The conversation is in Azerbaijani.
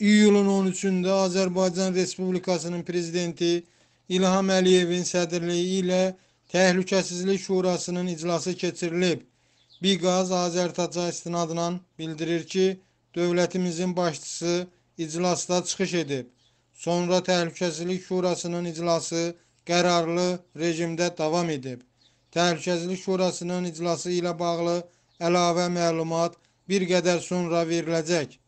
iyulun 13-də Azərbaycan Respublikasının prezidenti İlham Əliyevin sədrliyi ilə Təhlükəsizlik Şurasının iclası keçirilib. Biqaz Azərtaca istinadla bildirir ki, dövlətimizin başçısı iclasda çıxış edib. Sonra Təhlükəsizlik Şurasının iclası qərarlı rejimdə davam edib. Təhlükəsizlik Şurasının iclası ilə bağlı əlavə məlumat bir qədər sonra veriləcək.